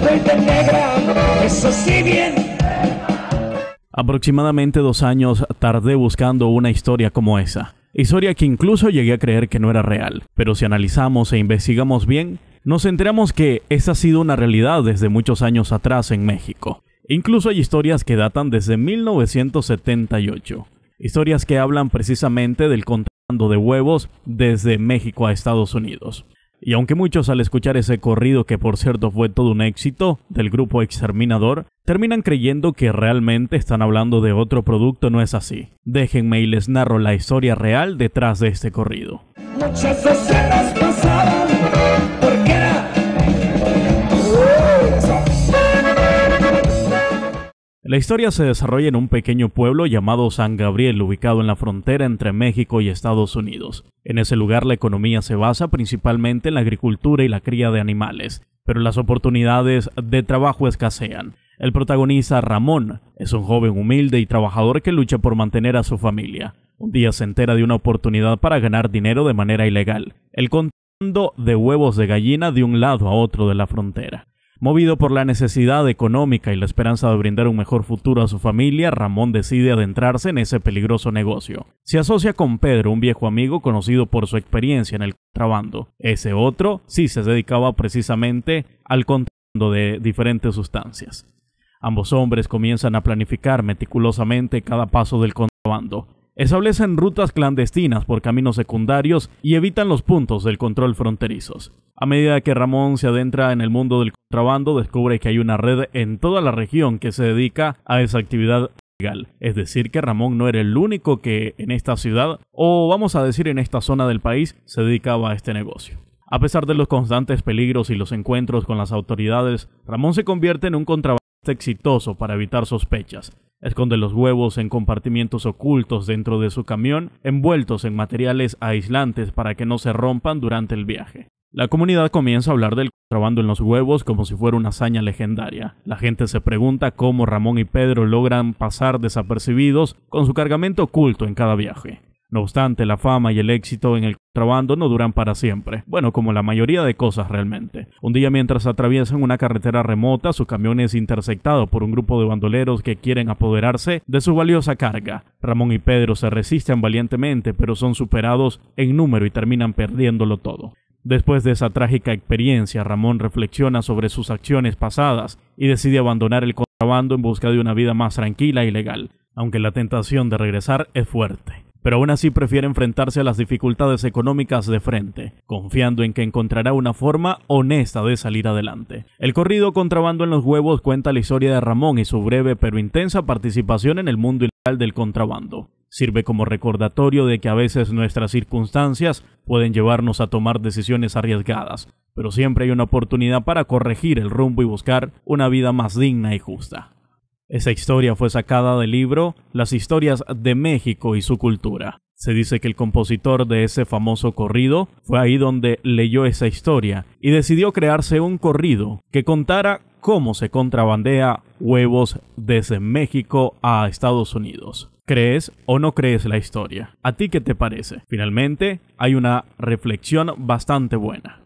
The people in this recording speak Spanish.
porque negra, eso sí bien. Aproximadamente dos años tardé buscando una historia como esa. Historia que incluso llegué a creer que no era real. Pero si analizamos e investigamos bien, nos enteramos que esa ha sido una realidad desde muchos años atrás en México. Incluso hay historias que datan desde 1978. Historias que hablan precisamente del Contra de huevos desde México a Estados Unidos. Y aunque muchos al escuchar ese corrido, que por cierto fue todo un éxito, del grupo Exterminador, terminan creyendo que realmente están hablando de otro producto, no es así. Déjenme y les narro la historia real detrás de este corrido. La historia se desarrolla en un pequeño pueblo llamado San Gabriel, ubicado en la frontera entre México y Estados Unidos. En ese lugar la economía se basa principalmente en la agricultura y la cría de animales, pero las oportunidades de trabajo escasean. El protagonista Ramón es un joven humilde y trabajador que lucha por mantener a su familia. Un día se entera de una oportunidad para ganar dinero de manera ilegal. El contando de huevos de gallina de un lado a otro de la frontera. Movido por la necesidad económica y la esperanza de brindar un mejor futuro a su familia, Ramón decide adentrarse en ese peligroso negocio. Se asocia con Pedro, un viejo amigo conocido por su experiencia en el contrabando. Ese otro sí se dedicaba precisamente al contrabando de diferentes sustancias. Ambos hombres comienzan a planificar meticulosamente cada paso del contrabando. Establecen rutas clandestinas por caminos secundarios y evitan los puntos del control fronterizos. A medida que Ramón se adentra en el mundo del contrabando, descubre que hay una red en toda la región que se dedica a esa actividad legal. Es decir, que Ramón no era el único que en esta ciudad, o vamos a decir en esta zona del país, se dedicaba a este negocio. A pesar de los constantes peligros y los encuentros con las autoridades, Ramón se convierte en un contrabandista exitoso para evitar sospechas. Esconde los huevos en compartimientos ocultos dentro de su camión, envueltos en materiales aislantes para que no se rompan durante el viaje. La comunidad comienza a hablar del contrabando en los huevos como si fuera una hazaña legendaria. La gente se pregunta cómo Ramón y Pedro logran pasar desapercibidos con su cargamento oculto en cada viaje. No obstante, la fama y el éxito en el contrabando no duran para siempre, bueno, como la mayoría de cosas realmente. Un día mientras atraviesan una carretera remota, su camión es interceptado por un grupo de bandoleros que quieren apoderarse de su valiosa carga. Ramón y Pedro se resisten valientemente, pero son superados en número y terminan perdiéndolo todo. Después de esa trágica experiencia, Ramón reflexiona sobre sus acciones pasadas y decide abandonar el contrabando en busca de una vida más tranquila y legal, aunque la tentación de regresar es fuerte. Pero aún así prefiere enfrentarse a las dificultades económicas de frente, confiando en que encontrará una forma honesta de salir adelante. El corrido Contrabando en los Huevos cuenta la historia de Ramón y su breve pero intensa participación en el mundo ilegal del contrabando. Sirve como recordatorio de que a veces nuestras circunstancias pueden llevarnos a tomar decisiones arriesgadas, pero siempre hay una oportunidad para corregir el rumbo y buscar una vida más digna y justa. Esa historia fue sacada del libro Las historias de México y su cultura. Se dice que el compositor de ese famoso corrido fue ahí donde leyó esa historia y decidió crearse un corrido que contara cómo se contrabandea huevos desde México a Estados Unidos. ¿Crees o no crees la historia? ¿A ti qué te parece? Finalmente, hay una reflexión bastante buena.